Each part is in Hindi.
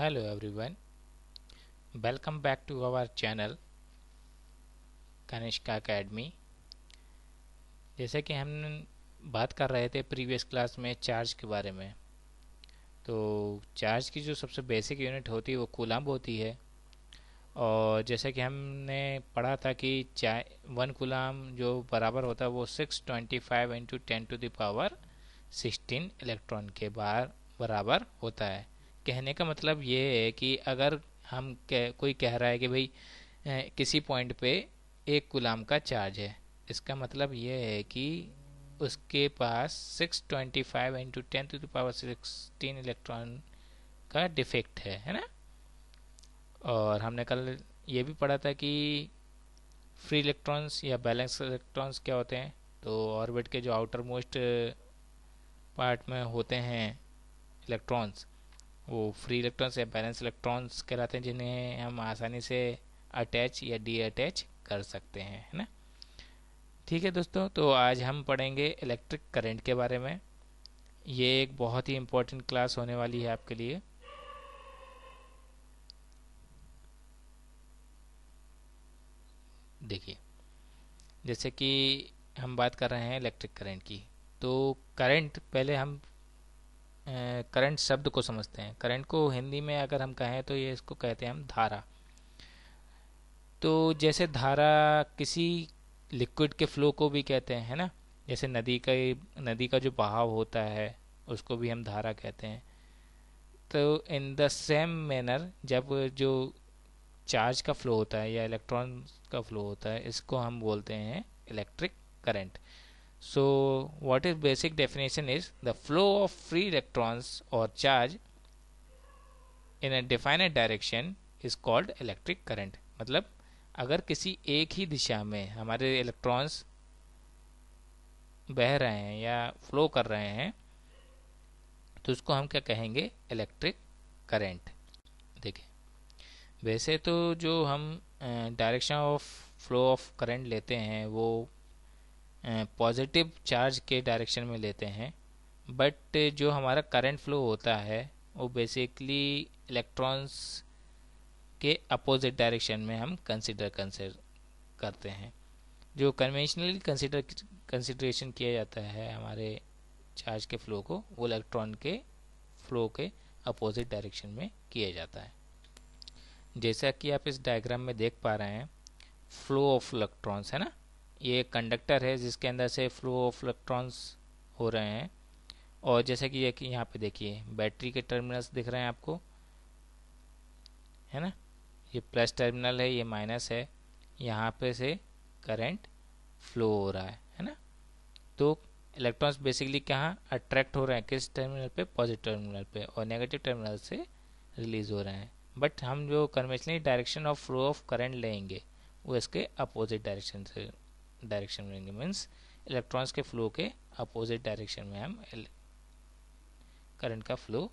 hello everyone welcome back to our channel Kanishka academy जैसे कि हम बात कर रहे थे प्रीवियस क्लास में चार्ज के बारे में तो चार्ज की जो सबसे बेसिक यूनिट होती है वो कूलाम होती है और जैसे कि हमने पढ़ा था कि चाय वन कूलम जो बराबर होता है वो six twenty five into ten to the power sixteen electron के बार बराबर होता है कहने का मतलब ये है कि अगर हम कह, कोई कह रहा है कि भाई किसी पॉइंट पे एक गुलाम का चार्ज है इसका मतलब ये है कि उसके पास 625 twenty five into ten to power sixteen electron का डिफेक्ट है है ना और हमने कल ये भी पढ़ा था कि फ्री इलेक्ट्रॉन्स या बैलेंस इलेक्ट्रॉन्स क्या होते हैं तो ऑर्बिट के जो आउटर मोस्ट पार्ट में होते हैं इलेक्ट्रॉन्स वो फ्री इलेक्ट्रॉन्स या बैलेंस इलेक्ट्रॉन्स कहलाते हैं जिन्हें हम आसानी से अटैच या डी अटैच कर सकते हैं है ना ठीक है दोस्तों तो आज हम पढ़ेंगे इलेक्ट्रिक करंट के बारे में ये एक बहुत ही इम्पोर्टेंट क्लास होने वाली है आपके लिए देखिए जैसे कि हम बात कर रहे हैं इलेक्ट्रिक करंट की तो करंट पहले हम करंट शब्द को समझते हैं करंट को हिंदी में अगर हम कहें तो ये इसको कहते हैं हम धारा तो जैसे धारा किसी लिक्विड के फ्लो को भी कहते हैं है ना जैसे नदी का नदी का जो बहाव होता है उसको भी हम धारा कहते हैं तो इन द सेम मैनर जब जो चार्ज का फ्लो होता है या इलेक्ट्रॉन का फ्लो होता है इसको हम बोलते हैं electric current So what is basic definition is the flow of free electrons or charge in a definite direction is called electric current. मतलब अगर किसी एक ही दिशा में हमारे इलेक्ट्रॉन्स बह रहे हैं या फ्लो कर रहे हैं तो उसको हम क्या कहेंगे इलेक्ट्रिक करंट देखिए वैसे तो जो हम direction of flow of current लेते हैं वो पॉजिटिव चार्ज के डायरेक्शन में लेते हैं बट जो हमारा करंट फ्लो होता है वो बेसिकली इलेक्ट्रॉन्स के अपोजिट डायरेक्शन में हम कंसिडर कंसिडर करते हैं जो कन्वेंशनली कंसिडर कंसिडरेशन किया जाता है हमारे चार्ज के फ्लो को वो इलेक्ट्रॉन के फ्लो के अपोजिट डायरेक्शन में किया जाता है जैसा कि आप इस डायग्राम में देख पा रहे हैं फ्लो ऑफ इलेक्ट्रॉन्स है ना ये कंडक्टर है जिसके अंदर से फ्लो ऑफ इलेक्ट्रॉन्स हो रहे हैं और जैसे कि ये यहाँ पे देखिए बैटरी के टर्मिनल्स दिख रहे हैं आपको है ना ये प्लस टर्मिनल है ये माइनस है यहाँ पे से करंट फ्लो हो रहा है है ना तो इलेक्ट्रॉन्स बेसिकली कहाँ अट्रैक्ट हो रहे हैं किस टर्मिनल पे पॉजिटिव टर्मिनल पे और नेगेटिव टर्मिनल से रिलीज हो रहे हैं बट हम जो conventionally direction of flow of current लेंगे वो इसके अपोजिट डायरेक्शन से डायरेक्शन में लेंगे मीन्स इलेक्ट्रॉन्स के फ्लो के अपोजिट डायरेक्शन में हम करंट का फ्लो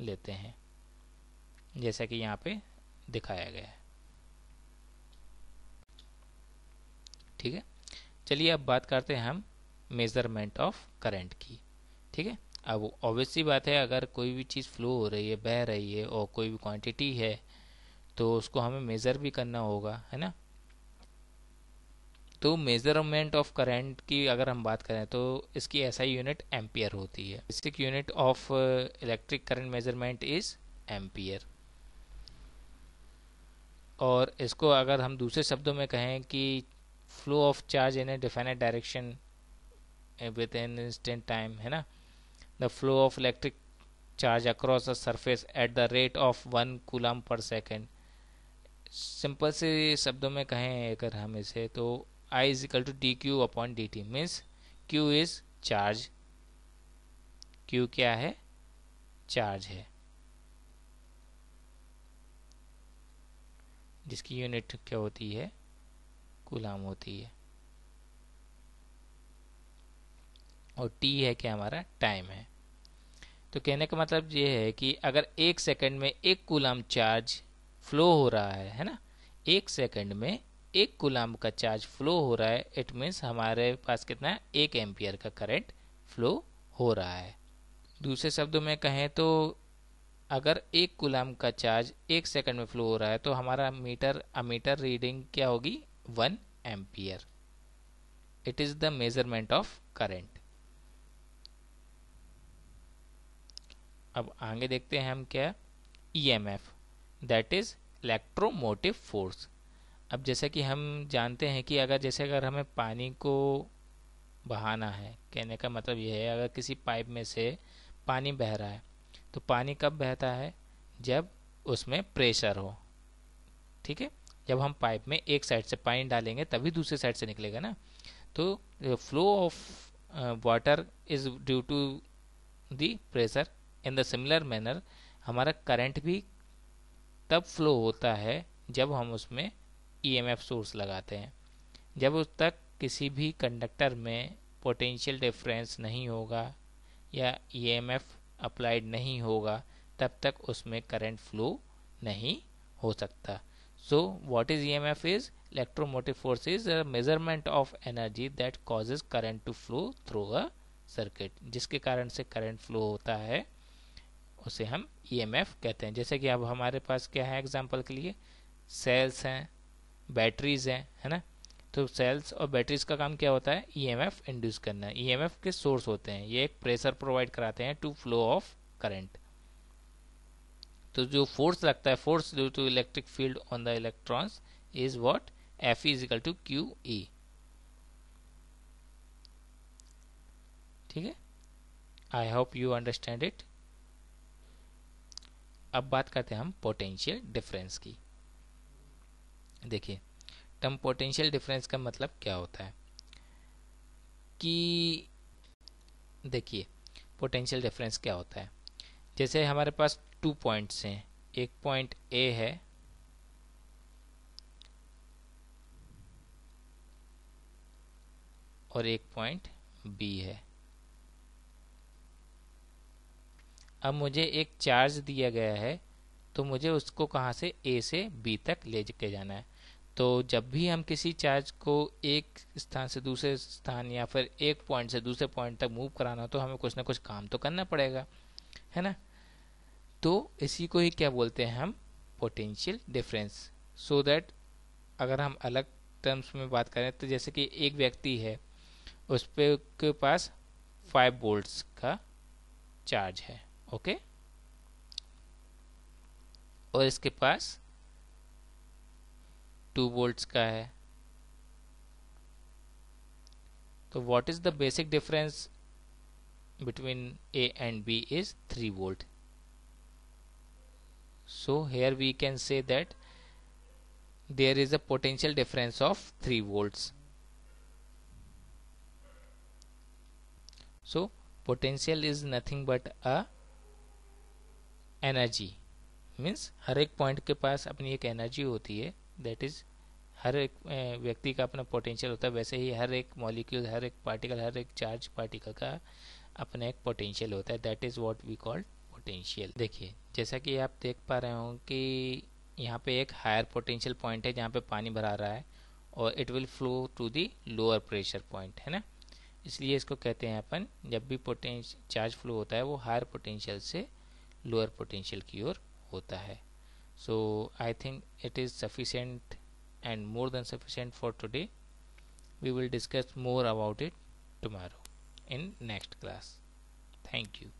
लेते हैं जैसा कि यहाँ पे दिखाया गया है ठीक है चलिए अब बात करते हैं हम मेज़रमेंट ऑफ करंट की ठीक है अब ऑब्वियसली बात है अगर कोई भी चीज़ फ्लो हो रही है बह रही है और कोई भी क्वांटिटी है तो उसको हमें मेज़र भी करना होगा है ना तो मेजरमेंट ऑफ करंट की अगर हम बात करें तो इसकी ऐसा यूनिट एम्पियर होती है basic unit of electric current measurement is ampere और इसको अगर हम दूसरे शब्दों में कहें कि flow of charge in a definite direction with in instant time है ना the flow of electric charge across the surface at the rate of one coulomb per second simple से शब्दों में कहें अगर हम इसे तो I is equal to dq upon dt means Q is charge Q क्या है चार्ज है जिसकी यूनिट क्या होती है कुलाम होती है और T है क्या हमारा टाइम है तो कहने का मतलब ये है कि अगर एक सेकंड में एक कुलाम चार्ज फ्लो हो रहा है है ना एक सेकंड में एक गुलाम का चार्ज फ्लो हो रहा है इट मीन्स हमारे पास कितना है एक एम्पियर का करंट फ्लो हो रहा है दूसरे शब्दों में कहें तो अगर एक गुलाम का चार्ज एक सेकंड में फ्लो हो रहा है तो हमारा मीटर अमीटर रीडिंग क्या होगी one ampere it is the measurement of current अब आगे देखते हैं हम क्या E M F that is electromotive force अब जैसा कि हम जानते हैं कि अगर जैसे अगर हमें पानी को बहाना है कहने का मतलब यह है अगर किसी पाइप में से पानी बह रहा है तो पानी कब बहता है जब उसमें प्रेशर हो ठीक है जब हम पाइप में एक साइड से पानी डालेंगे तभी दूसरे साइड से निकलेगा ना तो flow of water is due to the pressure in the similar manner हमारा करंट भी तब फ्लो होता है जब हम उसमें ईएमएफ e सोर्स लगाते हैं जब उस तक किसी भी कंडक्टर में पोटेंशियल डिफरेंस नहीं होगा या ईएमएफ e अप्लाइड नहीं होगा तब तक उसमें करंट फ्लो नहीं हो सकता so what is EMF is electromotive force is a measurement of energy that causes current to flow through a circuit जिसके कारण से करंट फ्लो होता है उसे हम ईएमएफ e कहते हैं जैसे कि अब हमारे पास क्या है एग्जाम्पल के लिए सेल्स हैं बैटरीज हैं है ना तो सेल्स और बैटरीज का काम क्या होता है ईएमएफ e इंड्यूस करना ईएमएफ e के सोर्स होते हैं ये एक प्रेशर प्रोवाइड कराते हैं टू फ्लो ऑफ करंट तो जो फोर्स लगता है force due to electric field on the electrons is what F is equal to Q E ठीक है I hope you understand it अब बात करते हैं हम पोटेंशियल डिफरेंस की देखिए टर्म पोटेंशियल डिफरेंस का मतलब क्या होता है कि देखिए पोटेंशियल डिफरेंस क्या होता है जैसे हमारे पास टू पॉइंट्स हैं एक पॉइंट ए है और एक पॉइंट बी है अब मुझे एक चार्ज दिया गया है तो मुझे उसको कहाँ से ए से बी तक ले के जाना है तो जब भी हम किसी चार्ज को एक स्थान से दूसरे स्थान या फिर एक पॉइंट से दूसरे पॉइंट तक मूव कराना हो तो हमें कुछ ना कुछ काम तो करना पड़ेगा है ना तो इसी को ही क्या बोलते हैं हम पोटेंशियल डिफरेंस सो दैट अगर हम अलग टर्म्स में बात करें तो जैसे कि एक व्यक्ति है उस पर के पास फाइव बोल्ट्स का चार्ज है ओके और इसके पास टू वोल्ट का है तो what is the basic difference between A and B is three volt so here we can say that there is a potential difference of three volt so potential is nothing but a energy means हर एक पॉइंट के पास अपनी एक एनर्जी होती है दैट इज़ हर एक व्यक्ति का अपना पोटेंशियल होता है वैसे ही हर एक मॉलिक्यूल हर एक पार्टिकल हर एक चार्ज पार्टिकल का अपना एक पोटेंशियल होता है that is what we called potential देखिए जैसा कि आप देख पा रहे हो कि यहाँ पे एक हायर पोटेंशियल पॉइंट है जहाँ पे पानी भरा रहा है और it will flow to the lower pressure point है ना इसलिए इसको कहते हैं अपन जब भी पोटेंश चार्ज फ्लो होता है वो हायर पोटेंशियल से लोअर पोटेंशियल की ओर होता है so I think it is sufficient and more than sufficient for today we will discuss more about it tomorrow in next class thank you